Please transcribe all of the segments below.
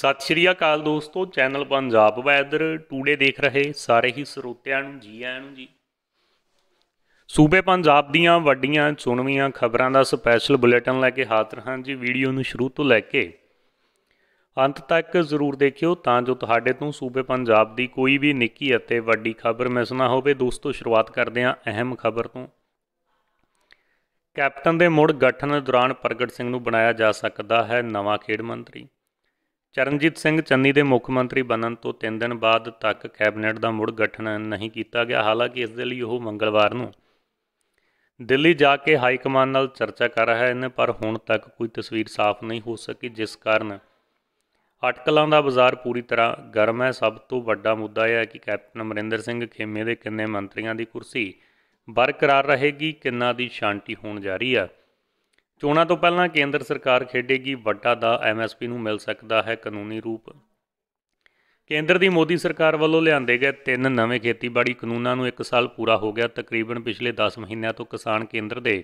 ਸਤਿ ਸ਼੍ਰੀ ਅਕਾਲ ਦੋਸਤੋ channel Punjab weather today ਦੇਖ ਰਹੇ ਸਾਰੇ ਹੀ ਸਰੋਤਿਆਂ ਨੂੰ ਜੀ ਆਇਆਂ ਨੂੰ ਜੀ ਸੂਬੇ ਪੰਜਾਬ ਦੀਆਂ ਵੱਡੀਆਂ ਚੁਣਵੀਆਂ ਖਬਰਾਂ ਦਾ ਸਪੈਸ਼ਲ ਬੁਲੇਟਿਨ ਲੈ ਕੇ ਹਾਜ਼ਰ ਹਾਂ ਜੀ ਵੀਡੀਓ ਨੂੰ ਸ਼ੁਰੂ ਤੋਂ ਲੈ ਕੇ ਅੰਤ ਤੱਕ ਜ਼ਰੂਰ ਦੇਖਿਓ ਤਾਂ ਜੋ ਤੁਹਾਡੇ ਤੋਂ ਸੂਬੇ ਪੰਜਾਬ ਦੀ ਕੋਈ ਵੀ ਨਿੱਕੀ ਅਤੇ ਵੱਡੀ ਖਬਰ ਮਿਸ ਨਾ ਹੋਵੇ ਦੋਸਤੋ ਸ਼ੁਰੂਆਤ ਕਰਦੇ ਹਾਂ ਅਹਿਮ ਖਬਰ ਤੋਂ ਕੈਪਟਨ ਦੇ ਮੁੜ ਗਠਨ ਦੌਰਾਨ ਪ੍ਰਗਟ ਸਿੰਘ ਨੂੰ ਬਣਾਇਆ ਜਾ ਸਕਦਾ ਹੈ ਨਵਾਂ ਖੇਡ ਮੰਤਰੀ ਚਰਨਜੀਤ ਸਿੰਘ ਚੰਨੀ ਦੇ ਮੁੱਖ ਮੰਤਰੀ ਬਣਨ ਤੋਂ 3 ਦਿਨ ਬਾਅਦ ਤੱਕ ਕੈਬਨਿਟ ਦਾ ਮੁੜ ਗਠਨ ਨਹੀਂ ਕੀਤਾ ਗਿਆ ਹਾਲਾਂਕਿ ਇਸ ਦੇ ਲਈ ਉਹ ਮੰਗਲਵਾਰ ਨੂੰ ਦਿੱਲੀ ਜਾ ਕੇ ਹਾਈ ਕਮਾਨ ਨਾਲ ਚਰਚਾ ਕਰ ਰਿਹਾ ਹੈ ਪਰ ਹੁਣ ਤੱਕ ਕੋਈ ਤਸਵੀਰ ਸਾਫ਼ ਨਹੀਂ ਹੋ ਸਕੀ ਜਿਸ ਕਾਰਨ ਅਟਕਲਾਂ ਦਾ ਬਾਜ਼ਾਰ ਪੂਰੀ ਤਰ੍ਹਾਂ ਗਰਮ ਹੈ ਸਭ ਤੋਂ ਵੱਡਾ ਮੁੱਦਾ ਇਹ ਹੈ ਕਿ ਕੈਪਟਨ ਅਮਰਿੰਦਰ ਸਿੰਘ ਖੇਮੇ ਦੇ ਕਿੰਨੇ ਮੰਤਰੀਆਂ ਦੀ ਕੁਰਸੀ ਬਰਕਰਾਰ ਰਹੇਗੀ ਕਿੰਨਾ ਦੀ ਸ਼ਾਂਤੀ ਹੋਣ ਜਾ ਰਹੀ ਹੈ ਚੋਣਾਂ ਤੋਂ ਪਹਿਲਾਂ ਕੇਂਦਰ ਸਰਕਾਰ ਖੇਡੇਗੀ ਵੱਟਾ ਦਾ ਐਮਐਸਪੀ ਨੂੰ ਮਿਲ ਸਕਦਾ ਹੈ ਕਾਨੂੰਨੀ ਰੂਪ ਕੇਂਦਰ ਦੀ ਮੋਦੀ ਸਰਕਾਰ ਵੱਲੋਂ ਲਿਆਂਦੇ ਗਏ ਤਿੰਨ ਨਵੇਂ ਖੇਤੀਬਾੜੀ ਕਾਨੂੰਨਾਂ ਨੂੰ 1 ਸਾਲ ਪੂਰਾ ਹੋ ਗਿਆ ਤਕਰੀਬਨ ਪਿਛਲੇ 10 ਮਹੀਨਿਆਂ ਤੋਂ ਕਿਸਾਨ ਕੇਂਦਰ ਦੇ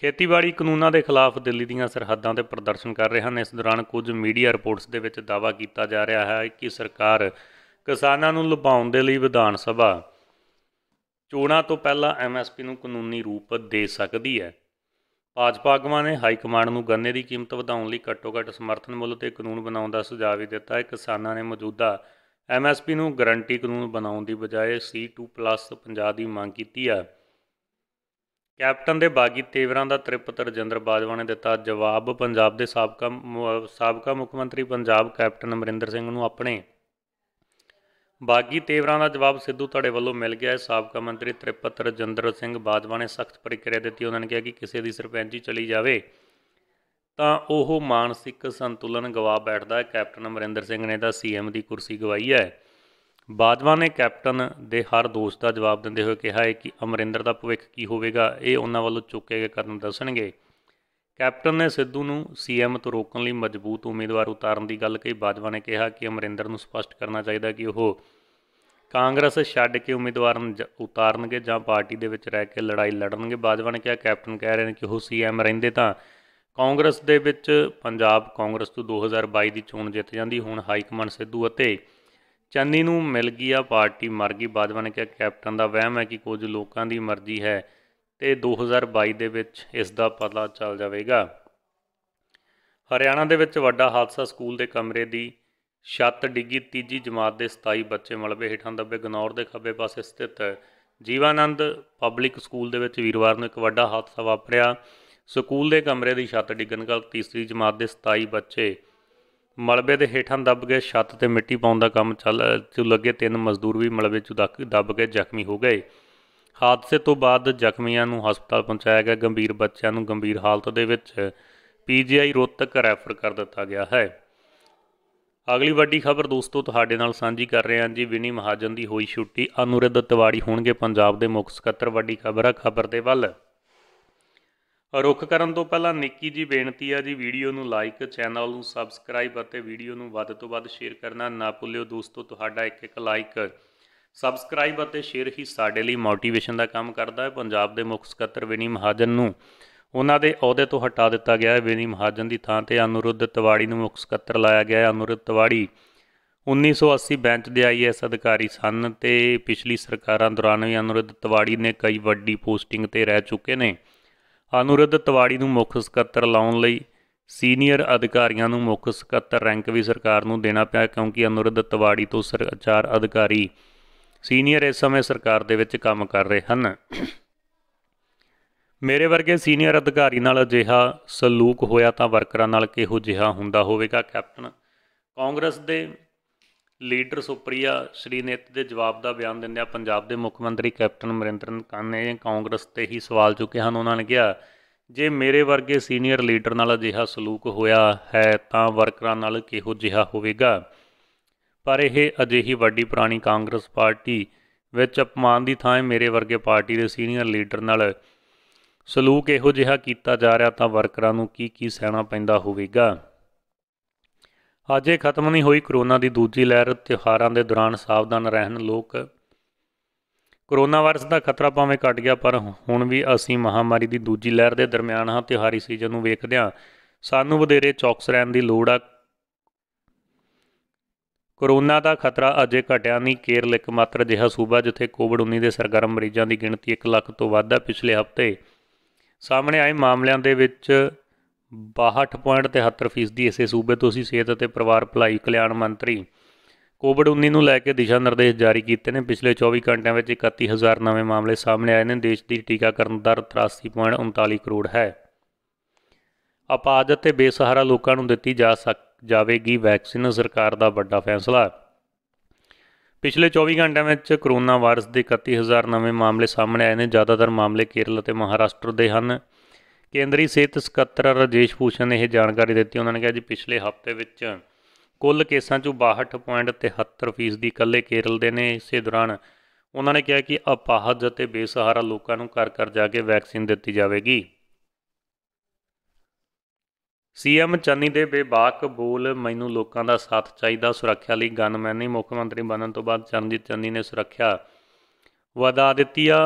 ਖੇਤੀਬਾੜੀ ਕਾਨੂੰਨਾਂ ਦੇ ਖਿਲਾਫ ਦਿੱਲੀ ਦੀਆਂ ਸਰਹੱਦਾਂ ਤੇ ਪ੍ਰਦਰਸ਼ਨ ਕਰ ਰਹੇ ਹਨ ਇਸ ਦੌਰਾਨ ਕੁਝ ਮੀਡੀਆ ਰਿਪੋਰਟਸ ਦੇ ਵਿੱਚ ਦਾਵਾ ਕੀਤਾ ਜਾ ਰਿਹਾ ਹੈ ਕਿ ਸਰਕਾਰ ਕਿਸਾਨਾਂ ਨੂੰ ਲੁਭਾਉਣ ਦੇ ਲਈ ਵਿਧਾਨ ਸਭਾ ਚੋਣਾਂ ਤੋਂ ਪਹਿਲਾਂ ਐਮਐਸਪੀ ਨੂੰ ਕਾਨੂੰਨੀ ਰੂਪ ਦੇ ਸਕਦੀ ਹੈ ਭਾਜਪਾ ਆਗੂਆਂ ਨੇ ਹਾਈ ਕਮਾਂਡ ਨੂੰ ਗੰਨੇ ਦੀ ਕੀਮਤ ਵਧਾਉਣ ਲਈ ਘੱਟੋ-ਘੱਟ ਸਮਰਥਨ ਮੁੱਲ ਤੇ ਕਾਨੂੰਨ ਬਣਾਉਣ ਦਾ ਸੁਝਾਅ ਵੀ ਦਿੱਤਾ ਹੈ ਕਿਸਾਨਾਂ ਨੇ ਮੌਜੂਦਾ ਐਮਐਸਪੀ ਨੂੰ ਗਾਰੰਟੀ ਕਾਨੂੰਨ ਬਣਾਉਣ ਦੀ ਬਜਾਏ ਪੰਜਾਬ ਦੀ ਮੰਗ ਕੀਤੀ ਹੈ ਕੈਪਟਨ ਦੇ ਬਾਗੀ ਤੇਵਰਾਂ ਦਾ ਤ੍ਰਿਪਤ ਰਜਿੰਦਰ ਬਾਜਵਾ ਨੇ ਦਿੱਤਾ ਜਵਾਬ ਪੰਜਾਬ ਦੇ ਸਾਬਕਾ ਸਾਬਕਾ ਮੁੱਖ ਮੰਤਰੀ ਪੰਜਾਬ ਕੈਪਟਨ ਅਮਰਿੰਦਰ ਸਿੰਘ ਨੂੰ ਆਪਣੇ ਬਾਗੀ ਤੇਵਰਾਂ ਦਾ ਜਵਾਬ ਸਿੱਧੂ ਤੁਹਾਡੇ ਵੱਲੋਂ ਮਿਲ ਗਿਆ ਹੈ ਸਾਬਕਾ ਮੰਤਰੀ ਤ੍ਰਿਪਤ ਰਜਿੰਦਰ ਸਿੰਘ ਬਾਜਵਾ ਨੇ ਸਖਤ ਪ੍ਰਤੀਕਿਰਿਆ ਦਿੱਤੀ ਉਹਨਾਂ ਨੇ ਕਿਹਾ ਕਿ ਕਿਸੇ ਦੀ ਸਰਪੰਚੀ ਚਲੀ ਜਾਵੇ ਤਾਂ ਉਹ ਮਾਨਸਿਕ ਸੰਤੁਲਨ ਗਵਾ ਬੈਠਦਾ ਹੈ ਕੈਪਟਨ ਅਮਰਿੰਦਰ ਸਿੰਘ ਨੇ ਤਾਂ ਸੀਐਮ ਦੀ ਕੁਰਸੀ ਗਵਾਈ ਹੈ ਬਾਜਵਾ ਨੇ ਕੈਪਟਨ ਦੇ ਹਰ ਦੋਸ਼ ਦਾ ਜਵਾਬ ਦਿੰਦੇ ਹੋਏ ਕਿਹਾ ਹੈ ਕਿ ਅਮਰਿੰਦਰ ਦਾ ਭਵਿੱਖ ਕੀ ਹੋਵੇਗਾ ਇਹ ਉਹਨਾਂ ਵੱਲੋਂ ਚੁੱਕੇ ਗਏ ਕਦਮ ਦੱਸਣਗੇ ਕੈਪਟਨ ਨੇ ਸਿੱਧੂ ਨੂੰ ਸੀਐਮ ਤੋਂ ਰੋਕਣ ਲਈ ਮਜ਼ਬੂਤ ਉਮੀਦਵਾਰ ਉਤਾਰਨ ਦੀ ਗੱਲ ਕਹੀ ਬਾਜਵਾ ਨੇ ਕਿਹਾ ਕਿ ਅਮਰਿੰਦਰ ਨੂੰ ਸਪਸ਼ਟ ਕਰਨਾ ਚਾਹੀਦਾ ਕਿ ਉਹ ਕਾਂਗਰਸ ਛੱਡ ਕੇ ਉਮੀਦਵਾਰ ਉਤਾਰਨਗੇ ਜਾਂ ਪਾਰਟੀ ਦੇ ਵਿੱਚ ਰਹਿ ਕੇ ਲੜਾਈ ਲੜਨਗੇ ਬਾਜਵਾ ਨੇ ਕਿਹਾ ਕੈਪਟਨ ਕਹਿ ਰਹੇ ਨੇ ਕਿ ਉਹ ਸੀਐਮ ਰਹਿੰਦੇ ਤਾਂ ਕਾਂਗਰਸ ਦੇ ਵਿੱਚ ਪੰਜਾਬ ਕਾਂਗਰਸ ਤੋਂ 2022 ਦੀ ਚੋਣ ਜਿੱਤ ਜਾਂਦੀ ਹੁਣ ਹਾਈ ਕਮਾਂਡ ਸਿੱਧੂ ਅਤੇ ਚੰਨੀ ਨੂੰ ਮਿਲ ਗਈ ਆ ਪਾਰਟੀ ਮਰ ਗਈ ਬਾਜਵਾ ਨੇ ਕਿਹਾ ਕੈਪਟਨ ਦਾ ਵਹਿਮ ਹੈ ਕਿ ਕੁਝ ਲੋਕਾਂ ਦੀ ਮਰਜ਼ੀ ਹੈ ਤੇ 2022 ਦੇ ਵਿੱਚ ਇਸ ਦਾ ਪਤਾ ਚੱਲ ਜਾਵੇਗਾ ਹਰਿਆਣਾ ਦੇ ਵਿੱਚ ਵੱਡਾ ਹਾਦਸਾ ਸਕੂਲ ਦੇ ਕਮਰੇ ਦੀ ਛੱਤ ਡਿੱਗੀ ਤੀਜੀ ਜਮਾਤ ਦੇ 27 ਬੱਚੇ ਮਲਬੇ ਹੇਠਾਂ ਦੱਬੇ ਗਨੌਰ ਦੇ ਖੱਬੇ ਪਾਸੇ ਸਥਿਤ ਜੀਵਾਨੰਦ ਪਬਲਿਕ ਸਕੂਲ ਦੇ ਵਿੱਚ ਵੀਰਵਾਰ ਨੂੰ ਇੱਕ ਵੱਡਾ ਹਾਦਸਾ ਵਾਪਰਿਆ ਸਕੂਲ ਦੇ ਕਮਰੇ ਦੀ ਛੱਤ ਡਿੱਗਣ ਕਾਰਨ ਤੀਸਰੀ ਜਮਾਤ ਦੇ 27 ਬੱਚੇ ਮਲਬੇ ਦੇ ਹੇਠਾਂ ਦੱਬ ਗਏ ਛੱਤ ਤੇ ਮਿੱਟੀ ਪਾਉਣ ਦਾ ਕੰਮ ਚੱਲ ਲੱਗੇ ਤਿੰਨ ਮਜ਼ਦੂਰ ਵੀ ਮਲਬੇ 'ਚ ਦੱਬ ਗਏ ਜ਼ਖਮੀ ਹੋ ਗਏ ਹਾਦਸੇ ਤੋਂ ਬਾਅਦ ਜ਼ਖਮੀਆਂ ਨੂੰ ਹਸਪਤਾਲ ਪਹੁੰਚਾਇਆ ਗਿਆ ਗੰਭੀਰ ਬੱਚਿਆਂ ਨੂੰ ਗੰਭੀਰ ਹਾਲਤ ਦੇ ਵਿੱਚ ਪੀਜੀਆਈ ਰੋਹਤਕ ਰੈਫਰ ਕਰ ਦਿੱਤਾ ਗਿਆ ਹੈ ਅਗਲੀ ਵੱਡੀ ਖਬਰ ਦੋਸਤੋ ਤੁਹਾਡੇ ਨਾਲ ਸਾਂਝੀ ਕਰ ਰਹੇ ਹਾਂ ਜੀ ਵਿਨੀ ਮਹਾਜਨ ਦੀ ਹੋਈ ਛੁੱਟੀ ਅਨੁਰਧ ਤਿਵਾੜੀ ਹੋਣਗੇ ਪੰਜਾਬ ਦੇ ਮੁੱਖ ਸਕੱਤਰ ਵੱਡੀ ਖਬਰ ਆ ਖਬਰ ਦੇ ਵੱਲ ਰੁਖ ਕਰਨ ਤੋਂ ਪਹਿਲਾਂ ਨਿੱਕੀ ਜੀ ਬੇਨਤੀ ਆ ਜੀ ਵੀਡੀਓ ਨੂੰ ਲਾਈਕ ਚੈਨਲ ਨੂੰ ਸਬਸਕ੍ਰਾਈਬ ਅਤੇ ਵੀਡੀਓ ਨੂੰ ਵੱਧ ਤੋਂ ਵੱਧ ਸ਼ੇਅਰ ਕਰਨਾ ਨਾ ਭੁੱਲਿਓ ਦੋਸਤੋ ਤੁਹਾਡਾ ਇੱਕ ਇੱਕ ਲਾਈਕ ਸਬਸਕ੍ਰਾਈਬ ਅਤੇ ਸ਼ੇਅਰ ਹੀ ਸਾਡੇ ਲਈ ਮੋਟੀਵੇਸ਼ਨ ਦਾ ਕੰਮ ਕਰਦਾ ਹੈ ਪੰਜਾਬ ਦੇ ਮੁੱਖ ਸਕੱਤਰ ਵਿਨੀ ਮਹਾਜਨ ਨੂੰ ਉਹਨਾਂ ਦੇ ਅਹੁਦੇ ਤੋਂ ਹਟਾ ਦਿੱਤਾ ਗਿਆ ਹੈ ਵਿਨੀ ਮਹਾਜਨ ਦੀ ਥਾਂ ਤੇ ਅਨੁਰੁੱਧ ਤਿਵਾੜੀ ਨੂੰ ਮੁੱਖ ਸਕੱਤਰ ਲਾਇਆ ਗਿਆ ਹੈ ਅਨੁਰੁੱਧ ਤਿਵਾੜੀ 1980 ਬੈਂਚ ਦੇ ਆਈਐਸ ਅਧਿਕਾਰੀ ਸਨ ਤੇ ਪਿਛਲੀ ਸਰਕਾਰਾਂ ਦੌਰਾਨ ਵੀ ਅਨੁਰੁੱਧ ਤਿਵਾੜੀ ਨੇ ਕਈ ਵੱਡੀ ਪੋਸਟਿੰਗ ਤੇ ਰਹਿ ਚੁੱਕੇ ਨੇ ਅਨੁਰੁੱਧ ਤਿਵਾੜੀ ਨੂੰ ਮੁੱਖ ਸਕੱਤਰ ਲਾਉਣ ਲਈ ਸੀਨੀਅਰ ਅਧਿਕਾਰੀਆਂ ਨੂੰ ਮੁੱਖ ਸਕੱਤਰ ਰੈਂਕ ਵੀ ਸਰਕਾਰ ਨੂੰ ਦੇਣਾ ਪਿਆ ਕਿਉਂਕਿ ਅਨੁਰੁੱਧ ਤਿਵਾੜੀ ਤੋਂ ਸਰਕਾਰ ਅਧਿਕਾਰੀ ਸੀਨੀਅਰ ਇਸ ਸਮੇਂ ਸਰਕਾਰ ਦੇ ਵਿੱਚ ਕੰਮ ਕਰ ਰਹੇ ਹਨ ਮੇਰੇ ਵਰਗੇ ਸੀਨੀਅਰ ਅਧਿਕਾਰੀ ਨਾਲ ਅਜਿਹਾ ਸਲੂਕ ਹੋਇਆ ਤਾਂ ਵਰਕਰਾਂ ਨਾਲ ਕਿਹੋ ਜਿਹਾ ਹੁੰਦਾ ਹੋਵੇਗਾ ਕੈਪਟਨ ਕਾਂਗਰਸ ਦੇ ਲੀਡਰ ਸੁਪਰੀਆ ਸ਼੍ਰੀ ਨੇਤ ਦੇ ਜਵਾਬ ਦਾ ਬਿਆਨ ਦਿੰਦਿਆਂ ਪੰਜਾਬ ਦੇ ਮੁੱਖ ਮੰਤਰੀ ਕੈਪਟਨ ਅਮਰਿੰਦਰ ਕਾਨ ਨੇ ਕਾਂਗਰਸ ਤੇ ਹੀ ਸਵਾਲ ਚੁੱਕੇ ਹਨ ਉਹਨਾਂ ਨੇ ਕਿਹਾ ਜੇ ਮੇਰੇ ਵਰਗੇ ਸੀਨੀਅਰ ਲੀਡਰ ਨਾਲ ਅਜਿਹਾ ਸਲੂਕ ਹੋਇਆ ਹੈ ਤਾਂ ਵਰਕਰਾਂ ਨਾਲ ਕਿਹੋ ਜਿਹਾ ਹੋਵੇਗਾ ਪਰ ਇਹ ਅਜਿਹੀ ਵੱਡੀ ਪੁਰਾਣੀ ਕਾਂਗਰਸ ਪਾਰਟੀ ਵਿੱਚ ਅਪਮਾਨ ਦੀ ਥਾਂ ਮੇਰੇ ਵਰਗੇ ਪਾਰਟੀ ਦੇ ਸੀਨੀਅਰ ਲੀਡਰ ਨਾਲ ਸਲੂਕ ਇਹੋ ਜਿਹਾ ਕੀਤਾ ਜਾ ਰਿਹਾ ਤਾਂ ਵਰਕਰਾਂ ਨੂੰ ਕੀ ਕੀ ਸਹਿਣਾ ਪੈਂਦਾ ਹੋਵੇਗਾ ਅਜੇ ਖਤਮ ਨਹੀਂ ਹੋਈ ਕਰੋਨਾ ਦੀ ਦੂਜੀ ਲਹਿਰ ਤਿਉਹਾਰਾਂ ਦੇ ਦੌਰਾਨ ਸਾਵਧਾਨ ਰਹਿਣ ਲੋਕ ਕਰੋਨਾ ਵਾਇਰਸ ਦਾ ਖਤਰਾ ਭਾਵੇਂ ਘਟ ਗਿਆ ਪਰ ਹੁਣ ਵੀ ਅਸੀਂ ਮਹਾਮਾਰੀ ਦੀ ਦੂਜੀ ਲਹਿਰ ਦੇ ਦਰਮਿਆਨ ਹਾਂ ਤਿਹਾਰੀ ਸੀਜ਼ਨ ਨੂੰ ਵੇਖਦਿਆਂ ਸਾਨੂੰ ਵਧੇਰੇ ਚੌਕਸ ਰਹਿਣ ਦੀ ਲੋੜ ਆ ਕੋਰੋਨਾ ਦਾ ਖਤਰਾ ਅਜੇ ਘਟਿਆ ਨਹੀਂ ਕੇਰਲ ਇੱਕ ਮਾਤਰ ਅਜਿਹਾ ਸੂਬਾ ਜਿੱਥੇ ਕੋਵਿਡ-19 ਦੇ ਸਰਗਰਮ ਮਰੀਜ਼ਾਂ ਦੀ ਗਿਣਤੀ 1 ਲੱਖ ਤੋਂ ਵੱਧ ਹੈ ਪਿਛਲੇ ਹਫ਼ਤੇ ਸਾਹਮਣੇ ਆਏ ਮਾਮਲਿਆਂ ਦੇ ਵਿੱਚ 62.73% ਇਸੇ ਸੂਬੇ ਤੋਂ ਸੀ ਸਿਹਤ ਅਤੇ ਪਰਿਵਾਰ ਭਲਾਈ ਕਲਿਆਣ ਮੰਤਰੀ ਕੋਵਿਡ-19 ਨੂੰ ਲੈ ਕੇ ਦਿਸ਼ਾ ਨਿਰਦੇਸ਼ ਜਾਰੀ ਕੀਤੇ ਨੇ ਪਿਛਲੇ 24 ਘੰਟਿਆਂ ਵਿੱਚ 31000 ਨਵੇਂ ਮਾਮਲੇ ਸਾਹਮਣੇ ਆਏ ਨੇ ਦੇਸ਼ ਦੀ ਟੀਕਾਕਰਨ ਦਰ 83.39 ਕਰੋੜ ਹੈ ਆਪਾਦ ਅਤੇ ਬੇਸਹਾਰਾ ਲੋਕਾਂ ਨੂੰ ਦਿੱਤੀ ਜਾ ਸਕਦੀ ਜਾਵੇਗੀ ਵੈਕਸੀਨ ਸਰਕਾਰ ਦਾ ਵੱਡਾ ਫੈਸਲਾ ਪਿਛਲੇ 24 ਘੰਟਿਆਂ ਵਿੱਚ ਕਰੋਨਾ ਵਾਇਰਸ ਦੇ 31000 ਨਵੇਂ ਮਾਮਲੇ ਸਾਹਮਣੇ ਆਏ ਨੇ ਜ਼ਿਆਦਾਤਰ ਮਾਮਲੇ ਕੇਰਲ ਅਤੇ ਮਹਾਰਾਸ਼ਟਰ ਦੇ ਹਨ ਕੇਂਦਰੀ ਸਿਹਤ ਸਕੱਤਰ ਰਾਜੇਸ਼ ਭੂਸ਼ਣ ਨੇ ਇਹ ਜਾਣਕਾਰੀ ਦਿੱਤੀ ਉਹਨਾਂ ਨੇ ਕਿਹਾ ਜੀ ਪਿਛਲੇ ਹਫ਼ਤੇ ਵਿੱਚ ਕੁੱਲ ਕੇਸਾਂ 'ਚੋਂ 62.73% ਦੀ ਇਕੱਲੇ ਕੇਰਲ ਦੇ ਨੇ ਇਸੇ ਦੌਰਾਨ ਉਹਨਾਂ ਨੇ ਕਿਹਾ ਕਿ ਅਪਾਹਜ ਅਤੇ ਬੇਸਹਾਰਾ ਲੋਕਾਂ ਨੂੰ ਘਰ ਘਰ ਜਾ ਕੇ ਵੈਕਸੀਨ ਦਿੱਤੀ ਜਾਵੇਗੀ ਸੀਐਮ ਚੰਨੀ ਦੇ ਬੇਬਾਕ ਬੋਲ ਮੈਨੂੰ ਲੋਕਾਂ ਦਾ ਸਾਥ ਚਾਹੀਦਾ ਸੁਰੱਖਿਆ ਲਈ ਗਨਮੈਨ ਨਹੀਂ ਮੁੱਖ ਮੰਤਰੀ ਬਣਨ ਤੋਂ ਬਾਅਦ ਚਰਨਜੀਤ ਚੰਨੀ ਨੇ ਸੁਰੱਖਿਆ ਵਧਾ ਦਿੱਤੀ ਆ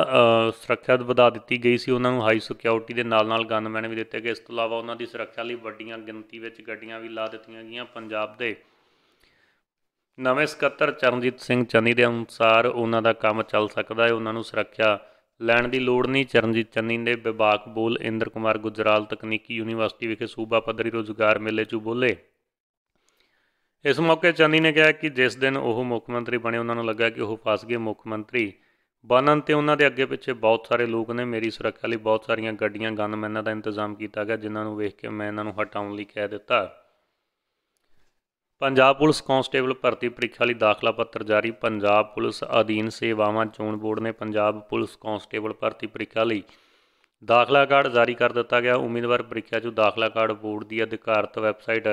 ਸੁਰੱਖਿਆ ਵਧਾ ਦਿੱਤੀ ਗਈ ਸੀ ਉਹਨਾਂ ਨੂੰ ਹਾਈ ਸਿਕਿਉਰਿਟੀ ਦੇ ਨਾਲ ਨਾਲ ਗਨਮੈਨ ਵੀ ਦਿੱਤੇ ਗਏ ਇਸ ਤੋਂ ਇਲਾਵਾ ਉਹਨਾਂ ਦੀ ਸੁਰੱਖਿਆ ਲਈ ਵੱਡੀਆਂ ਗਿਣਤੀ ਵਿੱਚ ਗੱਡੀਆਂ ਵੀ ਲਾ ਦਿੱਤੀਆਂ ਗਈਆਂ ਪੰਜਾਬ ਦੇ ਨਵੇਂ ਸਕੱਤਰ ਚਰਨਜੀਤ ਸਿੰਘ ਚੰਨੀ ਦੇ ਅਨੁਸਾਰ ਉਹਨਾਂ ਦਾ ਕੰਮ ਚੱਲ ਸਕਦਾ ਹੈ ਉਹਨਾਂ ਨੂੰ ਸੁਰੱਖਿਆ ਲੈਣ ਦੀ ਲੋੜ ਨਹੀਂ ਚਰਨਜੀਤ ਚੰਨੀ ਦੇ ਵਿਭਾਗ ਬੋਲ ਇੰਦਰ ਕੁਮਾਰ ਗੁਜਰਾਲ ਤਕਨੀਕੀ ਯੂਨੀਵਰਸਿਟੀ ਵਿਖੇ ਸੂਬਾ ਪੱਧਰੀ ਰੋਜ਼ਗਾਰ ਮੇਲੇ 'ਚ ਬੋਲੇ ਇਸ ਮੌਕੇ ਚੰਨੀ ਨੇ ਕਿਹਾ ਕਿ ਜਿਸ ਦਿਨ ਉਹ ਮੁੱਖ ਮੰਤਰੀ ਬਣੇ ਉਹਨਾਂ ਨੂੰ ਲੱਗਾ ਕਿ ਉਹ ਫਸ ਗਏ ਮੁੱਖ ਮੰਤਰੀ ਬਣਨ ਤੇ ਉਹਨਾਂ ਦੇ ਅੱਗੇ ਪਿੱਛੇ ਬਹੁਤ ਸਾਰੇ ਲੋਕ ਨੇ ਮੇਰੀ ਸੁਰੱਖਿਆ ਲਈ ਬਹੁਤ ਸਾਰੀਆਂ ਗੱਡੀਆਂ ਗਨਮੈਨਾਂ ਦਾ ਇੰਤਜ਼ਾਮ ਕੀਤਾ ਗਿਆ ਜਿਨ੍ਹਾਂ ਨੂੰ ਵੇਖ ਕੇ ਮੈਂ ਇਹਨਾਂ ਨੂੰ ਹਟਾਉਣ ਲਈ ਕਹਿ ਦਿੱਤਾ ਪੰਜਾਬ ਪੁਲਿਸ ਕਾਂਸਟੇਬਲ ਭਰਤੀ ਪ੍ਰੀਖਿਆ ਲਈ ਦਾਖਲਾ ਪੱਤਰ ਜਾਰੀ ਪੰਜਾਬ ਪੁਲਿਸ ਅਧੀਨ ਸੇਵਾਵਾਂ ਚੋਣ ਬੋਰਡ ਨੇ ਪੰਜਾਬ ਪੁਲਿਸ ਕਾਂਸਟੇਬਲ ਭਰਤੀ ਪ੍ਰੀਖਿਆ ਲਈ ਦਾਖਲਾ ਕਾਰਡ ਜਾਰੀ ਕਰ ਦਿੱਤਾ ਗਿਆ ਉਮੀਦਵਾਰ ਪ੍ਰੀਖਿਆ 'ਚ ਦਾਖਲਾ ਕਾਰਡ ਬੋਰਡ ਦੀ ਅਧਿਕਾਰਤ ਵੈਬਸਾਈਟ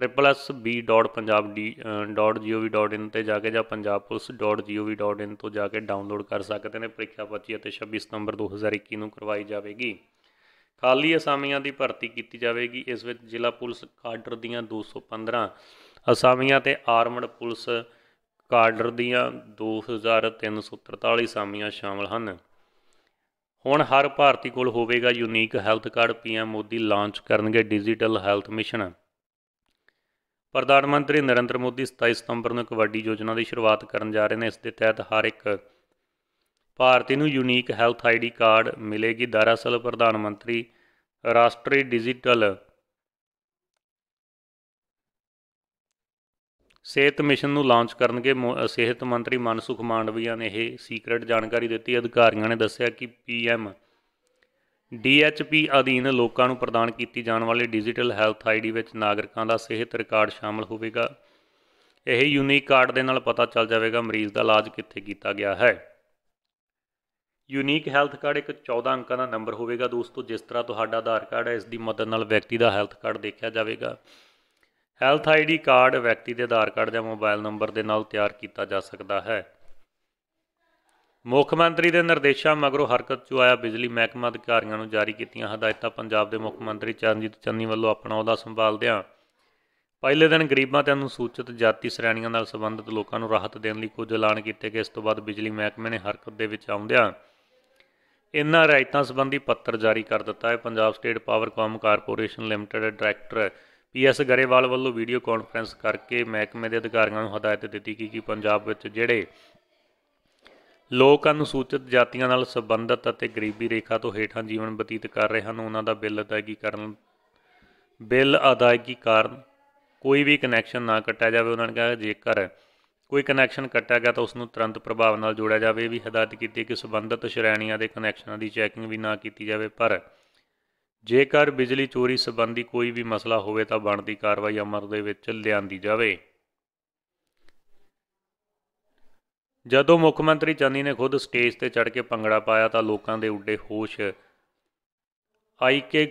triplesb.punjab.gov.in ਤੇ ਜਾ ਕੇ ਜਾਂ punjabpolice.gov.in ਤੋਂ ਜਾ ਕੇ ਡਾਊਨਲੋਡ ਕਰ ਸਕਦੇ ਨੇ ਪ੍ਰੀਖਿਆ 25 ਅਤੇ 26 ਸਤੰਬਰ 2021 ਨੂੰ ਕਰਵਾਈ ਜਾਵੇਗੀ ਖਾਲੀ ਅਸਾਮੀਆਂ ਦੀ ਭਰਤੀ ਕੀਤੀ ਜਾਵੇਗੀ ਇਸ ਵਿੱਚ ਜ਼ਿਲ੍ਹਾ ਪੁਲਿਸ ਕਾਡਰ ਦੀਆਂ 215 ਅਸਾਮੀਆਂ ਤੇ ਆਰਮਡ ਪੁਲਿਸ ਕਾਡਰ ਦੀਆਂ 2343 ਸਾਮੀਆਂ ਸ਼ਾਮਲ ਹਨ ਹੁਣ ਹਰ ਭਾਰਤੀ ਕੋਲ ਹੋਵੇਗਾ unique health card PM Modi launch ਕਰਨਗੇ ਡਿਜੀਟਲ ਹੈਲਥ ਮਿਸ਼ਨ ਪ੍ਰਧਾਨ ਮੰਤਰੀ ਨਰਿੰਦਰ ਮੋਦੀ 27 ਸਤੰਬਰ ਨੂੰ ਕਬੱਡੀ ਯੋਜਨਾ ਦੀ ਸ਼ੁਰੂਆਤ ਕਰਨ ਜਾ ਰਹੇ ਨੇ ਇਸ ਦੇ ਤਹਿਤ ਹਰ ਇੱਕ ਭਾਰਤੀ ਨੂੰ ਯੂਨੀਕ ਹੈਲਥ ਆਈਡੀ ਕਾਰਡ ਮਿਲੇਗੀ ਦਰਅਸਲ ਪ੍ਰਧਾਨ ਮੰਤਰੀ ਰਾਸ਼ਟਰੀ ਡਿਜੀਟਲ ਸਿਹਤ ਮਿਸ਼ਨ ਨੂੰ ਲਾਂਚ ਕਰਨਗੇ ਸਿਹਤ ਮੰਤਰੀ ਮਨਸੁਖ ਮਾਂਡਵੀਆ ਨੇ ਇਹ ਸੀਕ੍ਰੇਟ ਜਾਣਕਾਰੀ ਦਿੱਤੀ ਅਧਿਕਾਰੀਆਂ ਨੇ ਦੱਸਿਆ ਕਿ ਪੀਐਮ ਡੀਐਚਪੀ ਅਧੀਨ ਲੋਕਾਂ ਨੂੰ ਪ੍ਰਦਾਨ ਕੀਤੀ ਜਾਣ ਵਾਲੀ ਡਿਜੀਟਲ ਹੈਲਥ ਆਈਡੀ ਵਿੱਚ ਨਾਗਰਿਕਾਂ ਦਾ ਸਿਹਤ ਰਿਕਾਰਡ ਸ਼ਾਮਲ ਹੋਵੇਗਾ ਇਹ ਯੂਨੀਕ ਕਾਰਡ ਦੇ ਨਾਲ ਪਤਾ ਚੱਲ ਜਾਵੇਗਾ ਮਰੀਜ਼ ਦਾ ਇਲਾਜ ਕਿੱਥੇ ਕੀਤਾ ਗਿਆ ਹੈ ਯੂਨੀਕ ਹੈਲਥ ਕਾਰਡ ਇੱਕ 14 ਅੰਕਾਂ ਦਾ ਨੰਬਰ ਹੋਵੇਗਾ ਦੋਸਤੋ ਜਿਸ ਤਰ੍ਹਾਂ ਤੁਹਾਡਾ ਆਧਾਰ ਕਾਰਡ ਹੈ ਇਸ ਦੀ ਮਦਦ ਨਾਲ ਵਿਅਕਤੀ ਦਾ ਹੈਲਥ ਕਾਰਡ ਦੇਖਿਆ ਜਾਵੇਗਾ ਹੈਲਥ ਆਈਡੀ ਕਾਰਡ ਵਿਅਕਤੀ ਦੇ ਆਧਾਰ ਕਾਰਡ ਜਾਂ ਮੋਬਾਈਲ ਨੰਬਰ ਦੇ ਨਾਲ ਤਿਆਰ ਕੀਤਾ ਜਾ ਸਕਦਾ ਹੈ ਮੁੱਖ ਮੰਤਰੀ ਦੇ ਨਿਰਦੇਸ਼ਾਂ ਮਗਰੋਂ ਹਰਕਤ 'ਚ ਆਇਆ ਬਿਜਲੀ ਮਹਿਕਮਾ ਅਧਿਕਾਰੀਆਂ ਨੂੰ ਜਾਰੀ ਕੀਤੀਆਂ ਹਦਾਇਤਾਂ ਪੰਜਾਬ ਦੇ ਮੁੱਖ ਮੰਤਰੀ ਚਰਨਜੀਤ ਚੰਨੀ ਵੱਲੋਂ ਆਪਣਾ ਅਹੁਦਾ ਸੰਭਾਲਦਿਆਂ ਪਹਿਲੇ ਦਿਨ ਗਰੀਬਾਂ ਤੇ ਅਨੁਸੂਚਿਤ ਜਾਤੀ ਸ਼੍ਰੇਣੀਆਂ ਨਾਲ ਸੰਬੰਧਿਤ ਲੋਕਾਂ ਨੂੰ ਰਾਹਤ ਦੇਣ ਲਈ ਕੁਝ ਐਲਾਨ ਕੀਤੇ ਗਏ ਇਸ ਤੋਂ ਬਾਅਦ ਬਿਜਲੀ ਮਹਿਕਮੇ ਨੇ ਹਰਕਤ ਦੇ ਵਿੱਚ ਆਉਂਦਿਆਂ ਇਨ੍ਹਾਂ ਰਾਇਤਾਂ ਸੰਬੰਧੀ ਪੱਤਰ ਜਾਰੀ ਕਰ ਦਿੱਤਾ ਹੈ Punjab State Power Com Corporation Limited director PS Grewal ਵੱਲੋਂ ਵੀਡੀਓ ਕਾਨਫਰੰਸ ਕਰਕੇ ਮਹਿਕਮੇ ਦੇ ਅਧਿਕਾਰੀਆਂ ਨੂੰ ਹਦਾਇਤ ਦਿੱਤੀ ਕਿ ਪੰਜਾਬ ਵਿੱਚ ਜਿਹੜੇ ਲੋਕ ਅਨੁਸੂਚਿਤ ਜਾਤੀਆਂ ਨਾਲ ਸੰਬੰਧਿਤ ਅਤੇ ਗਰੀਬੀ ਰੇਖਾ ਤੋਂ ਹੇਠਾਂ ਜੀਵਨ ਬਤੀਤ ਕਰ ਰਹੇ ਹਨ ਉਹਨਾਂ ਦਾ ਬਿੱਲ ਅਦਾਇਗੀ ਕਰਨ ਬਿੱਲ ਅਦਾਇਗੀ ਕਰਨ ਕੋਈ ਵੀ ਕਨੈਕਸ਼ਨ ਨਾ ਕੱਟਿਆ ਜਾਵੇ ਉਹਨਾਂ ਨੇ ਕਿਹਾ ਜੇਕਰ ਕੋਈ ਕਨੈਕਸ਼ਨ ਕੱਟਿਆ ਗਿਆ ਤਾਂ ਉਸ ਨੂੰ ਤੁਰੰਤ ਪ੍ਰਭਾਵ ਨਾਲ ਜੋੜਿਆ ਜਾਵੇ ਇਹ ਵੀ ਹਦਾਇਤ ਕੀਤੀ ਕਿ ਸੰਬੰਧਤ ਸ਼੍ਰੇਣੀਆਂ ਦੇ ਕਨੈਕਸ਼ਨਾਂ ਦੀ ਚੈਕਿੰਗ ਵੀ ਨਾ ਕੀਤੀ ਜਾਵੇ ਪਰ ਜੇਕਰ ਬਿਜਲੀ ਚੋਰੀ ਸੰਬੰਧੀ ਕੋਈ ਵੀ ਮਸਲਾ ਹੋਵੇ ਤਾਂ ਬਣਦੀ ਕਾਰਵਾਈ ਅਮਰ ਦੇ ਵਿੱਚ ਲਿਆਂਦੀ ਜਾਵੇ ਜਦੋਂ ਮੁੱਖ ਮੰਤਰੀ ਚੰਨੀ ਨੇ ਖੁਦ ਸਟੇਜ ਤੇ ਚੜ ਕੇ ਪੰਗੜਾ ਪਾਇਆ ਤਾਂ ਲੋਕਾਂ ਦੇ ਉੱਡੇ ਹੋਸ਼ ਆਈ ਕੇ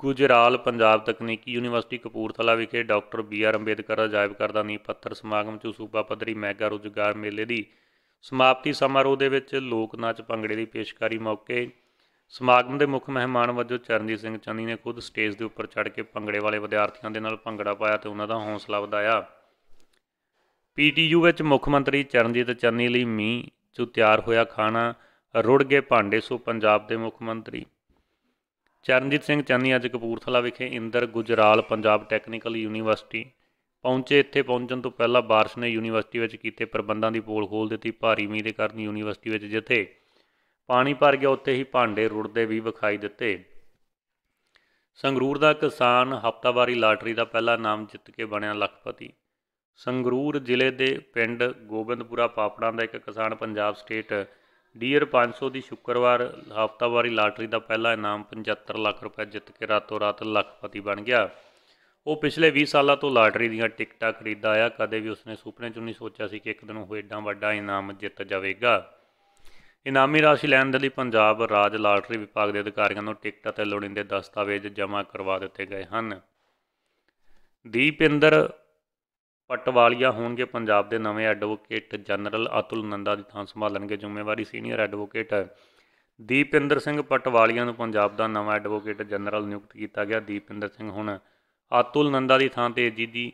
ਗੁਜਰਾਲ ਪੰਜਾਬ ਤਕਨੀਕੀ ਯੂਨੀਵਰਸਿਟੀ ਕਪੂਰਥਲਾ ਵਿਖੇ ਡਾਕਟਰ ਬੀ ਆਰ ਅੰਬੇਦਕਰ ਅਜਾਇਬ ਘਰ ਦਾ ਨੀਂਹ ਪੱਥਰ ਸਮਾਗਮ ਚ ਸੂਬਾ ਪੱਧਰੀ ਮੈਗਾ ਰੋਜ਼ਗਾਰ ਮੇਲੇ ਦੀ ਸਮਾਪਤੀ ਸਮਾਰੋਹ ਦੇ ਵਿੱਚ ਲੋਕ ਨਾਚ ਪੰਗੜੇ ਦੀ ਪੇਸ਼ਕਾਰੀ ਮੌਕੇ ਸਮਾਗਮ ਦੇ ਮੁੱਖ ਮਹਿਮਾਨ ਵਜੋਂ ਚਰਨਜੀਤ ਸਿੰਘ ਚੰਨੀ ਨੇ ਖੁਦ ਸਟੇਜ ਦੇ ਉੱਪਰ ਚੜ੍ਹ ਕੇ ਪੰਗੜੇ ਵਾਲੇ ਵਿਦਿਆਰਥੀਆਂ ਦੇ ਨਾਲ ਪੰਗੜਾ ਪਾਇਆ ਤੇ ਉਹਨਾਂ ਦਾ ਹੌਸਲਾ ਵਧਾਇਆ ਪੀਟੀਯੂ ਵਿੱਚ ਮੁੱਖ ਮੰਤਰੀ ਚਰਨਜੀਤ ਚੰਨੀ ਲਈ ਮੀ ਜੋ ਤਿਆਰ ਹੋਇਆ ਖਾਣਾ ਰੁੜ ਗਏ ਭਾਂਡੇ ਸੋ ਪੰਜਾਬ ਦੇ ਮੁੱਖ ਮੰਤਰੀ ਚਰਨਜੀਤ ਸਿੰਘ ਚੰਨੀ ਅੱਜ ਕਪੂਰਥਲਾ ਵਿਖੇ ਇੰਦਰ ਗੁਜਰਾਲ ਪੰਜਾਬ ਟੈਕਨੀਕਲ ਯੂਨੀਵਰਸਿਟੀ ਪਹੁੰਚੇ ਇੱਥੇ ਪਹੁੰਚਣ ਤੋਂ ਪਹਿਲਾਂ بارش ਨੇ ਯੂਨੀਵਰਸਿਟੀ ਵਿੱਚ ਕੀਤੇ ਪ੍ਰਬੰਧਾਂ ਦੀ ਪੋਲ ਖੋਲ ਦਿੱਤੀ ਭਾਰੀ ਮੀਂਹ ਦੇ ਕਾਰਨ ਯੂਨੀਵਰਸਿਟੀ ਵਿੱਚ ਜਿੱਥੇ ਪਾਣੀ ਭਰ ਗਿਆ ਉੱਤੇ ਹੀ ਭਾਂਡੇ ਰੁੜਦੇ ਵੀ ਵਿਖਾਈ ਦਿੱਤੇ ਸੰਗਰੂਰ ਦਾ ਕਿਸਾਨ ਹਫਤਾਵਾਰੀ ਲਾਟਰੀ ਦਾ ਪਹਿਲਾ ਨਾਮ ਜਿੱਤ ਕੇ ਬਣਿਆ ਲੱਖਪਤੀ ਸੰਗਰੂਰ ਜ਼ਿਲ੍ਹੇ ਦੇ ਪਿੰਡ ਗੋਬਿੰਦਪੁਰਾ ਪਾਪੜਾਂ ਦਾ ਇੱਕ ਕਿਸਾਨ ਪੰਜਾਬ ਸਟੇਟ ਡੀਅਰ 500 ਦੀ ਸ਼ੁੱਕਰਵਾਰ ਹਫਤਾਵਾਰੀ ਲਾਟਰੀ ਦਾ ਪਹਿਲਾ ਇਨਾਮ 75 ਲੱਖ ਰੁਪਏ ਜਿੱਤ ਕੇ ਰਾਤੋਂ ਰਾਤ ਲੱਖਪਤੀ ਬਣ ਗਿਆ ਉਹ ਪਿਛਲੇ 20 ਸਾਲਾਂ ਤੋਂ ਲਾਟਰੀ ਦੀਆਂ ਟਿਕਟਾਂ ਖਰੀਦਦਾ ਆਇਆ ਕਦੇ ਵੀ ਉਸਨੇ ਸੁਪਨੇ 'ਚ ਨਹੀਂ ਸੋਚਿਆ ਸੀ ਕਿ ਇੱਕ ਦਿਨ ਉਹ ਐਡਾ ਵੱਡਾ ਇਨਾਮ ਜਿੱਤ ਜਾਵੇਗਾ ਇਨਾਮੀ ਰਾਸ਼ੀ ਲੈਣ ਦੇ ਲਈ ਪੰਜਾਬ ਰਾਜ ਲਾਟਰੀ ਵਿਭਾਗ ਦੇ ਅਧਿਕਾਰੀਆਂ ਨੂੰ ਟਿਕਟ ਅਤੇ ਲੋੜੀਂਦੇ ਦਸਤਾਵੇਜ਼ ਜਮ੍ਹਾਂ ਕਰਵਾ ਦਿੱਤੇ ਗਏ ਹਨ ਦੀਪਿੰਦਰ ਪਟਵਾਲੀਆ ਹੋਣਗੇ ਪੰਜਾਬ ਦੇ ਨਵੇਂ ਐਡਵੋਕੇਟ ਜਨਰਲ ਅਤੁਲ ਨੰਦਾ ਦੀ ਥਾਂ ਸੰਭਾਲਣਗੇ ਜ਼ਿੰਮੇਵਾਰੀ ਸੀਨੀਅਰ ਐਡਵੋਕੇਟ ਦੀਪਿੰਦਰ ਸਿੰਘ ਪਟਵਾਲੀਆ ਨੂੰ ਪੰਜਾਬ ਦਾ ਨਵਾਂ ਐਡਵੋਕੇਟ ਜਨਰਲ ਨਿਯੁਕਤ ਕੀਤਾ ਗਿਆ ਦੀਪਿੰਦਰ ਸਿੰਘ ਹੁਣ ਅਤੁਲ ਨੰਦਾ ਦੀ ਥਾਂ ਤੇ ਜੀ ਦੀ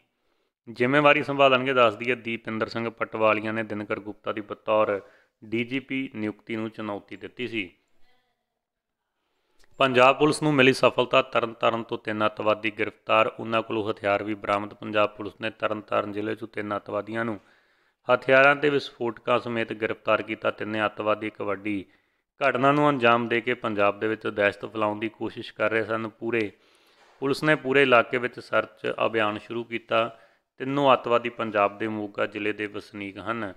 ਜ਼ਿੰਮੇਵਾਰੀ ਸੰਭਾਲਣਗੇ ਦੱਸਦੀ ਹੈ ਦੀਪਿੰਦਰ ਸਿੰਘ ਪਟਵਾਲੀਆ ਨੇ ਦਿਨਕਰ ਗੁਪਤਾ ਦੀ ਬਤੌਰ ਡੀਜੀਪੀ ਨਿਯੁਕਤੀ ਨੂੰ ਚੁਣੌਤੀ ਦਿੱਤੀ ਸੀ ਪੰਜਾਬ ਪੁਲਿਸ ਨੂੰ ਮਿਲੀ ਸਫਲਤਾ ਤਰਨਤਾਰਨ ਤੋਂ ਤਿੰਨ ਅਤਵਾਦੀ ਗ੍ਰਿਫਤਾਰ ਉਹਨਾਂ ਕੋਲੋਂ ਹਥਿਆਰ ਵੀ ਬਰਾਮਦ ਪੰਜਾਬ ਪੁਲਿਸ ਨੇ ਤਰਨਤਾਰਨ ਜ਼ਿਲ੍ਹੇ 'ਚੋਂ ਤਿੰਨ ਅਤਵਾਦੀਆਂ ਨੂੰ ਹਥਿਆਰਾਂ ਤੇ ਵਿਸਫੋਟਕਾਂ ਸਮੇਤ ਗ੍ਰਿਫਤਾਰ ਕੀਤਾ ਤਿੰਨੇ ਅਤਵਾਦੀ ਕਬੱਡੀ ਘਟਨਾ ਨੂੰ ਅੰਜਾਮ ਦੇ ਕੇ ਪੰਜਾਬ ਦੇ ਵਿੱਚ ਦਹਿਸ਼ਤ ਫੈਲਾਉਣ ਦੀ ਕੋਸ਼ਿਸ਼ ਕਰ ਰਹੇ ਸਨ ਪੂਰੇ ਪੁਲਿਸ ਨੇ ਪੂਰੇ ਇਲਾਕੇ ਵਿੱਚ ਸਰਚ ਅਭਿਆਨ ਸ਼ੁਰੂ ਕੀਤਾ ਤਿੰਨੋਂ ਅਤਵਾਦੀ ਪੰਜਾਬ ਦੇ ਮੋਗਾ ਜ਼ਿਲ੍ਹੇ ਦੇ ਵਸਨੀਕ ਹਨ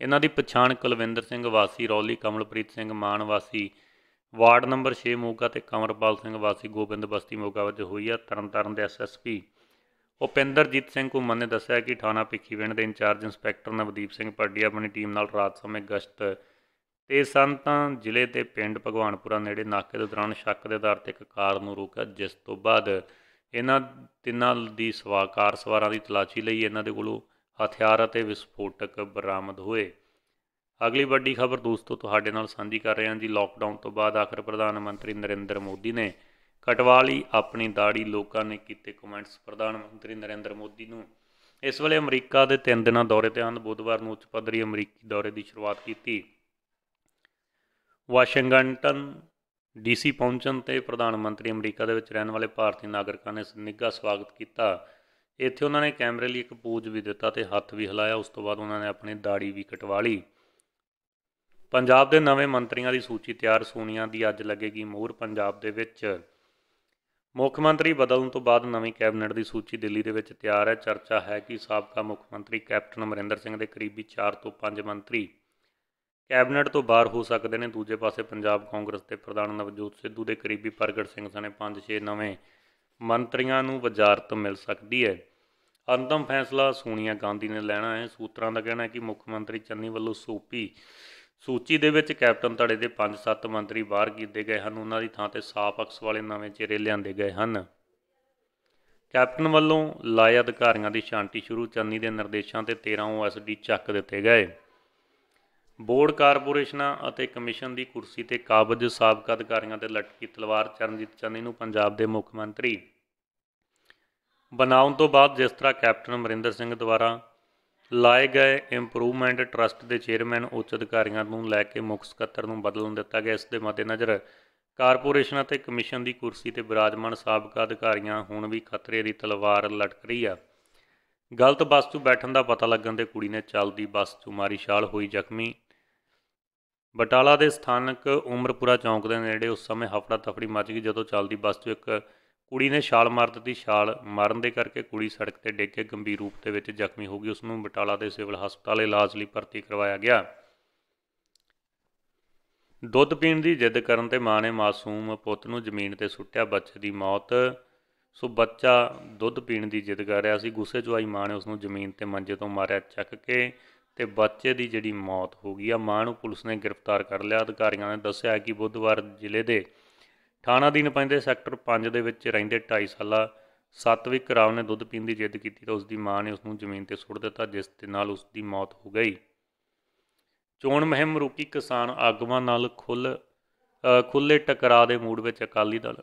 ਇਹਨਾਂ ਦੀ ਪਛਾਣ ਕੁਲਵਿੰਦਰ ਸਿੰਘ ਵਾਸੀ ਰੌਲੀ ਕਮਲਪ੍ਰੀਤ ਸਿੰਘ ਮਾਨ ਵਾਸੀ ਵਾਰਡ ਨੰਬਰ 6 ਮੋਗਾ ਤੇ ਕਮਰਪਾਲ ਸਿੰਘ ਵਾਸੀ ਗੋਬਿੰਦ ਬਸਤੀ ਮੋਗਾ ਵਿੱਚ ਹੋਈ ਆ ਤਰਨਤਾਰਨ ਦੇ ਐਸਐਸਪੀ ਉਪਿੰਦਰਜੀਤ ਸਿੰਘ ਕੋ ਮੰਨੇ ਦੱਸਿਆ ਕਿ ਥਾਣਾ ਵਿੰਡ ਦੇ ਇੰਚਾਰਜ ਇੰਸਪੈਕਟਰ ਨਵਦੀਪ ਸਿੰਘ ਪੱਡੀ ਆਪਣੀ ਟੀਮ ਨਾਲ ਰਾਤ ਸਮੇਂ ਗਸ਼ਤ ਤੇ ਸੰਤਾਂ ਜ਼ਿਲ੍ਹੇ ਦੇ ਪਿੰਡ ਭਗਵਾਨਪੁਰਾ ਨੇੜੇ ਨਾਕੇ ਦੇ ਦੌਰਾਨ ਸ਼ੱਕ ਦੇ ਆਧਾਰ ਤੇ ਇੱਕ ਕਾਰ ਨੂੰ ਰੋਕਿਆ ਜਿਸ ਤੋਂ ਬਾਅਦ ਇਹਨਾਂ ਤਿੰਨਾਂ ਦੀ ਸਵਾਕਾਰ ਸਵਾਰਾਂ ਦੀ ਤਲਾਸ਼ੀ ਲਈ ਇਹਨਾਂ ਦੇ ਕੋਲੋਂ ਹਥਿਆਰ ਅਤੇ ਵਿਸਫੋਟਕ ਬਰਾਮਦ ਹੋਏ ਅਗਲੀ ਵੱਡੀ ਖਬਰ ਦੋਸਤੋ ਤੁਹਾਡੇ ਨਾਲ ਸਾਂਝੀ ਕਰ ਰਹੇ ਹਾਂ ਜੀ ਲਾਕਡਾਊਨ ਤੋਂ ਬਾਅਦ ਆਖਰ ਪ੍ਰਧਾਨ ਮੰਤਰੀ ਨਰਿੰਦਰ ਮੋਦੀ ਨੇ ਕਟਵਾਲੀ ਆਪਣੀ ਦਾੜੀ ਲੋਕਾਂ ਨੇ ਕੀਤੇ ਕਮੈਂਟਸ ਪ੍ਰਧਾਨ ਮੰਤਰੀ ਨਰਿੰਦਰ ਮੋਦੀ ਨੂੰ ਇਸ ਵੇਲੇ ਅਮਰੀਕਾ ਦੇ 3 ਦਿਨਾਂ ਦੌਰੇ ਤੇ ਹਨ ਬੁੱਧਵਾਰ ਨੂੰ ਉੱਚ ਪੱਧਰੀ ਅਮਰੀਕੀ ਦੌਰੇ ਦੀ ਸ਼ੁਰੂਆਤ ਕੀਤੀ ਵਾਸ਼ਿੰਗਟਨ ਡੀਸੀ ਪਹੁੰਚਣ ਤੇ ਪ੍ਰਧਾਨ ਮੰਤਰੀ ਅਮਰੀਕਾ ਦੇ ਵਿੱਚ ਰਹਿਣ ਵਾਲੇ ਭਾਰਤੀ ਨਾਗਰਿਕਾਂ ਨੇ ਨਿੱਘਾ ਸਵਾਗਤ ਕੀਤਾ ਇੱਥੇ ਉਹਨਾਂ ਨੇ ਕੈਮਰੇ ਲਈ ਇੱਕ ਪੂਜ ਵੀ ਦਿੱਤਾ ਤੇ ਹੱਥ ਵੀ ਹਿਲਾਇਆ ਉਸ ਤੋਂ ਬਾਅਦ ਉਹਨਾਂ ਨੇ ਆਪਣੀ ਦਾੜੀ ਵੀ ਕਟਵਾ ਲਈ ਪੰਜਾਬ ਦੇ ਨਵੇਂ ਮੰਤਰੀਆਂ ਦੀ ਸੂਚੀ ਤਿਆਰ ਸੋਨੀਆ ਦੀ ਅੱਜ ਲੱਗੇਗੀ ਮੋਹਰ ਪੰਜਾਬ ਦੇ ਵਿੱਚ ਮੁੱਖ ਮੰਤਰੀ ਬਦਲਣ ਤੋਂ ਬਾਅਦ ਨਵੀਂ ਕੈਬਨਿਟ ਦੀ ਸੂਚੀ ਦਿੱਲੀ ਦੇ ਵਿੱਚ ਤਿਆਰ ਹੈ ਚਰਚਾ ਹੈ ਕਿ ਸਾਬਕਾ ਮੁੱਖ ਮੰਤਰੀ ਕੈਪਟਨ ਅਮਰਿੰਦਰ ਸਿੰਘ ਦੇ ਕਰੀਬੀ 4 ਤੋਂ 5 ਮੰਤਰੀ ਕੈਬਨਿਟ ਤੋਂ ਬਾਹਰ ਹੋ ਸਕਦੇ ਨੇ ਦੂਜੇ ਪਾਸੇ ਪੰਜਾਬ ਕਾਂਗਰਸ ਦੇ ਪ੍ਰਧਾਨ ਨਵਜੋਤ ਸਿੱਧੂ ਦੇ ਕਰੀਬੀ ਪ੍ਰਗਟ ਸਿੰਘ ਸਣੇ 5-6 ਨਵੇਂ ਮੰਤਰੀਆਂ ਨੂੰ ਵਜ਼ਾਰਤ ਮਿਲ ਸਕਦੀ ਹੈ ਅੰਤਮ ਫੈਸਲਾ ਸੋਨੀਆ ਗਾਂਧੀ ਨੇ ਲੈਣਾ ਹੈ ਸੂਤਰਾਂ ਦਾ ਕਹਿਣਾ ਹੈ ਕਿ ਮੁੱਖ ਮੰਤਰੀ ਚੰਨੀ ਵੱਲੋਂ ਸੋਪੀ ਸੂਚੀ ਦੇ ਵਿੱਚ ਕੈਪਟਨ ਤੜੇ ਦੇ 5-7 ਮੰਤਰੀ ਬਾਹਰ ਕੀਤੇ ਗਏ ਹਨ ਉਹਨਾਂ ਦੀ ਥਾਂ ਤੇ ਸਾਫ ਅਕਸ ਵਾਲੇ ਨਵੇਂ ਚਿਹਰੇ ਲਿਆਂਦੇ ਗਏ ਹਨ ਕੈਪਟਨ ਵੱਲੋਂ ਲਾਇ ਅਧਿਕਾਰੀਆਂ ਦੀ ਸ਼ਾਂਤੀ ਸ਼ੁਰੂ ਚੰਨੀ ਦੇ ਨਿਰਦੇਸ਼ਾਂ ਤੇ 13 ਓਐਸਡੀ ਚੱਕ ਦਿੱਤੇ ਗਏ ਬੋਰਡ ਕਾਰਪੋਰੇਸ਼ਨਾਂ ਅਤੇ ਕਮਿਸ਼ਨ ਦੀ ਕੁਰਸੀ ਤੇ ਕਾਬਜ ਸਾਬਕਾ ਅਧਿਕਾਰੀਆਂ ਤੇ ਲਟਕੀ ਤਲਵਾਰ ਚਰਨਜੀਤ ਚੰਨੀ ਨੂੰ ਪੰਜਾਬ ਦੇ ਮੁੱਖ ਮੰਤਰੀ ਬਣਾਉਣ ਤੋਂ ਬਾਅਦ ਜਿਸ ਤਰ੍ਹਾਂ ਕੈਪਟਨ ਅਮਰਿੰਦਰ ਸਿੰਘ ਦੁਆਰਾ ਲਾਏ ਗਏ ਇੰਪਰੂਵਮੈਂਟ ਟਰਸਟ ਦੇ ਚੇਅਰਮੈਨ ਉੱਚ ਅਧਿਕਾਰੀਆਂ ਨੂੰ ਲੈ ਕੇ ਮੁੱਖ ਸਕੱਤਰ ਨੂੰ ਬਦਲਣ ਦਿੱਤਾ ਗਿਆ ਇਸ ਦੇ ਮੱਦੇਨਜ਼ਰ ਕਾਰਪੋਰੇਸ਼ਨ ਅਤੇ ਕਮਿਸ਼ਨ ਦੀ ਕੁਰਸੀ ਤੇ ਬਿਰਾਜਮਾਨ ਸਾਬਕਾ ਅਧਿਕਾਰੀਆਂ ਹੁਣ ਵੀ ਖਤਰੇ ਦੀ ਤਲਵਾਰ ਲਟਕ ਰਹੀ ਆ ਗਲਤ ਬੱਸ 'ਚ ਬੈਠਣ ਦਾ ਪਤਾ ਲੱਗਣ ਤੇ ਕੁੜੀ ਨੇ ਚੱਲਦੀ ਬੱਸ 'ਚ ਮਾਰੀ ਛਾਲ ਹੋਈ ਜ਼ਖਮੀ ਬਟਾਲਾ ਦੇ ਸਥਾਨਕ ਉਮਰਪੁਰਾ ਚੌਂਕ ਦੇ ਨੇੜੇ ਉਸ ਸਮੇਂ ਹਫੜਾ ਤਫੜੀ ਮਚ ਗਈ ਜਦੋਂ ਚੱਲਦੀ ਬੱਸ 'ਚ ਇੱਕ ਕੁੜੀ ਨੇ ਛਾਲ ਮਾਰ ਦਿੱਤੀ ਛਾਲ ਮਾਰਨ ਦੇ ਕਰਕੇ ਕੁੜੀ ਸੜਕ ਤੇ ਡਿੱਗ ਕੇ ਗੰਭੀਰ ਰੂਪ ਦੇ ਵਿੱਚ ਜ਼ਖਮੀ ਹੋ ਗਈ ਉਸ ਨੂੰ ਬਟਾਲਾ ਦੇ ਸਿਵਲ ਹਸਪਤਾਲ ਇਲਾਜ ਲਈ ਭਰਤੀ ਕਰਵਾਇਆ ਗਿਆ ਦੁੱਧ ਪੀਣ ਦੀ ਜਿੱਦ ਕਰਨ ਤੇ ਮਾਂ ਨੇ ਮਾਸੂਮ ਪੁੱਤ ਨੂੰ ਜ਼ਮੀਨ ਤੇ ਸੁੱਟਿਆ ਬੱਚੇ ਦੀ ਮੌਤ ਸੋ ਬੱਚਾ ਦੁੱਧ ਪੀਣ ਦੀ ਜਿੱਦ ਕਰ ਰਿਹਾ ਸੀ ਗੁੱਸੇ 'ਚ ਆਈ ਮਾਂ ਨੇ ਉਸ ਨੂੰ ਜ਼ਮੀਨ ਤੇ ਮੰਜੇ ਤੋਂ ਮਾਰਿਆ ਚੱਕ ਕੇ ਤੇ ਬੱਚੇ ਦੀ ਜਿਹੜੀ ਮੌਤ ਹੋ ਗਈ ਆ ਮਾਂ ਨੂੰ ਪੁਲਿਸ ਨੇ ਗ੍ਰਿਫਤਾਰ ਕਰ ਲਿਆ ਅਧਿਕਾਰੀਆਂ ਨੇ ਦੱਸਿਆ ਕਿ ਬੁੱਧਵਾਰ ਜ਼ਿਲ੍ਹੇ ਦੇ ਥਾਣਾ ਦੀਨ ਪੈਂਦੇ ਸੈਕਟਰ 5 ਦੇ ਵਿੱਚ ਰਹਿੰਦੇ 2.5 ਸਾਲਾ ਸਤਵਿਕ ਰਾਮ ਨੇ ਦੁੱਧ ਪੀਣ ਦੀ ਜਿੱਦ ਕੀਤੀ ਤਾਂ ਉਸ ਦੀ ਮਾਂ ਨੇ ਉਸ ਨੂੰ ਜ਼ਮੀਨ ਤੇ ਸੁੱਟ ਦਿੱਤਾ ਜਿਸ ਦੇ ਨਾਲ ਉਸ ਦੀ ਮੌਤ ਹੋ ਗਈ ਚੋਣ ਮਹਿਮ ਰੁਕੀ ਕਿਸਾਨ ਆਗਮਾਂ ਨਾਲ ਖੁੱਲ ਖੁੱਲੇ ਟਕਰਾਅ ਦੇ ਮੂਡ ਵਿੱਚ ਅਕਾਲੀ ਦਲ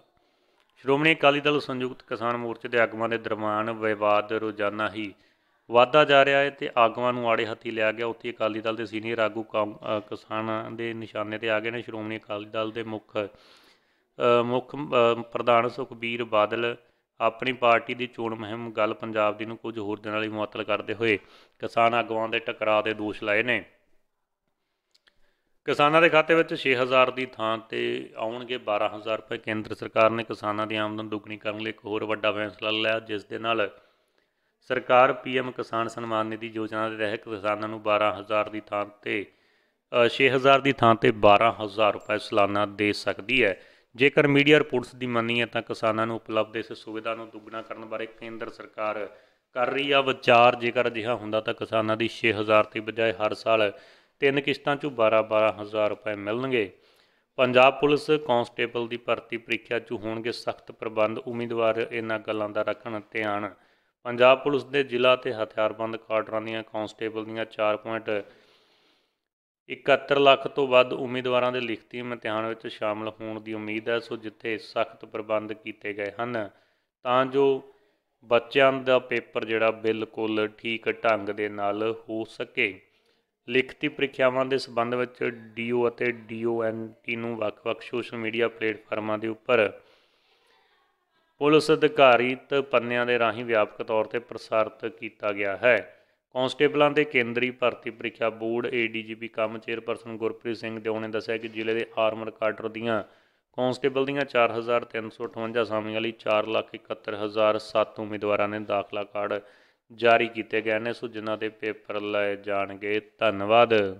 ਸ਼੍ਰੋਮਣੀ ਅਕਾਲੀ ਦਲ ਸੰਯੁਕਤ ਕਿਸਾਨ ਮੋਰਚੇ ਦੇ ਆਗਮਾਂ ਦੇ ਦਰਮਿਆਨ ਵਿਵਾਦ ਰੋਜ਼ਾਨਾ ਹੀ ਵਾਧਾ ਜਾ ਰਿਹਾ ਹੈ ਤੇ ਆਗਮਾਂ ਨੂੰ ਆੜੇ ਹੱਥੀ ਲਿਆ ਗਿਆ ਉੱਥੇ ਅਕਾਲੀ ਦਲ ਦੇ ਸੀਨੀਅਰ ਆਗੂ ਕਿਸਾਨਾਂ ਦੇ ਨਿਸ਼ਾਨੇ ਤੇ ਆ ਗਏ ਨੇ ਸ਼੍ਰੋਮਣੀ ਅਕਾਲੀ ਦਲ ਦੇ ਮੁੱਖ ਮੁੱਖ ਪ੍ਰਧਾਨ ਸੁਖਬੀਰ ਬਾਦਲ ਆਪਣੀ ਪਾਰਟੀ ਦੀ ਚੋਣ ਮਹਿੰਮ ਗੱਲ ਪੰਜਾਬ ਦੀ ਨੂੰ ਕੁਝ ਹੋਰ ਦਿਨਾਂ ਲਈ ਮੁਅੱਤਲ ਕਰਦੇ ਹੋਏ ਕਿਸਾਨ ਆਗੂਆਂ ਦੇ ਟਕਰਾਅ ਦੇ ਦੋਸ਼ ਲਾਏ ਨੇ ਕਿਸਾਨਾਂ ਦੇ ਖਾਤੇ ਵਿੱਚ 6000 ਦੀ ਥਾਂ ਤੇ ਆਉਣਗੇ 12000 ਰੁਪਏ ਕੇਂਦਰ ਸਰਕਾਰ ਨੇ ਕਿਸਾਨਾਂ ਦੀ ਆਮਦਨ ਦੁੱਗਣੀ ਕਰਨ ਲਈ ਇੱਕ ਹੋਰ ਵੱਡਾ ਫੈਸਲਾ ਲਿਆ ਜਿਸ ਦੇ ਨਾਲ ਸਰਕਾਰ ਪੀਐਮ ਕਿਸਾਨ ਸਨਮਾਨ ਨਿਧੀ ਯੋਜਨਾ ਦੇ ਤਹਿਤ ਕਿਸਾਨਾਂ ਨੂੰ 12000 ਦੀ ਥਾਂ ਤੇ 6000 ਦੀ ਥਾਂ ਤੇ 12000 ਰੁਪਏ ਸਾਲਾਨਾ ਦੇ ਸਕਦੀ ਹੈ ਜੇਕਰ ਮੀਡੀਆ ਰਿਪੋਰਟਸ ਦੀ ਮੰਨੀਏ ਤਾਂ ਕਿਸਾਨਾਂ ਨੂੰ ਉਪਲਬਧ ਇਸ ਸੁਵਿਧਾ ਨੂੰ ਦੁੱਗਣਾ ਕਰਨ ਬਾਰੇ ਕੇਂਦਰ ਸਰਕਾਰ ਕਰ ਰਹੀ ਆ ਵਿਚਾਰ ਜੇਕਰ ਅਜਿਹਾ ਹੁੰਦਾ ਤਾਂ ਕਿਸਾਨਾਂ ਦੀ 6000 ਦੀ ਬਜਾਏ ਹਰ ਸਾਲ ਤਿੰਨ ਕਿਸ਼ਤਾਂ ਚੋਂ 12-12000 ਰੁਪਏ ਮਿਲਣਗੇ ਪੰਜਾਬ ਪੁਲਿਸ ਕਾਂਸਟੇਬਲ ਦੀ ਭਰਤੀ ਪ੍ਰੀਖਿਆ 'ਚ ਹੋਣਗੇ ਸਖਤ ਪ੍ਰਬੰਧ ਉਮੀਦਵਾਰ ਇਹਨਾਂ ਗੱਲਾਂ ਦਾ ਰੱਖਣ ਧਿਆਨ ਪੰਜਾਬ ਪੁਲਿਸ ਦੇ ਜ਼ਿਲ੍ਹਾ ਤੇ ਹਥਿਆਰਬੰਦ ਕਾਡਰਾਂ ਦੀਆਂ ਕਾਂਸਟੇਬਲ ਦੀਆਂ 4. 71 ਲੱਖ ਤੋਂ ਵੱਧ ਉਮੀਦਵਾਰਾਂ ਦੇ ਲਿਖਤੀ ਇਮਤਿਹਾਨ ਵਿੱਚ ਸ਼ਾਮਲ ਹੋਣ ਦੀ ਉਮੀਦ ਹੈ ਸੋ ਜਿੱਥੇ ਸਖਤ ਪ੍ਰਬੰਧ ਕੀਤੇ ਗਏ ਹਨ ਤਾਂ ਜੋ ਬੱਚਿਆਂ ਦਾ ਪੇਪਰ ਜਿਹੜਾ ਬਿਲਕੁਲ ਠੀਕ ਢੰਗ ਦੇ ਨਾਲ ਹੋ ਸਕੇ ਲਿਖਤੀ ਪ੍ਰੀਖਿਆਵਾਂ ਦੇ ਸੰਬੰਧ ਵਿੱਚ ਡੀਓ ਅਤੇ ਡੀਓਐਨਟੀ ਨੂੰ ਵੱਖ-ਵੱਖ ਸੋਸ਼ਲ ਮੀਡੀਆ ਪਲੇਟਫਾਰਮਾਂ ਦੇ ਉੱਪਰ ਪੁਲਿਸ ਅਧਿਕਾਰੀ ਪੰਨਿਆਂ ਦੇ ਰਾਹੀਂ ਵਿਆਪਕ ਤੌਰ ਤੇ ਪ੍ਰਸਾਰਿਤ ਕੀਤਾ ਗਿਆ ਹੈ ਕਾਂਸਟੇਬਲਾਂ ਦੇ ਕੇਂਦਰੀ ਭਰਤੀ ਪ੍ਰੀਖਿਆ board ADGP cum chairperson Gurpreet Singh Deo ਨੇ ਦੱਸਿਆ ਕਿ ਜ਼ਿਲ੍ਹੇ ਦੇ ਆਰਮਰ ਕਾਡਰ ਦੀਆਂ ਕਾਂਸਟੇਬਲ ਦੀਆਂ 4358 ਅਸਾਮੀਆਂ ਲਈ 471007 ਉਮੀਦਵਾਰਾਂ ਨੇ ਦਾਖਲਾ ਕਾਰਡ ਜਾਰੀ ਕੀਤੇ ਗਏ ਨੇ ਸੋ ਜਿਨ੍ਹਾਂ ਦੇ ਪੇਪਰ ਲਏ ਜਾਣਗੇ ਧੰਨਵਾਦ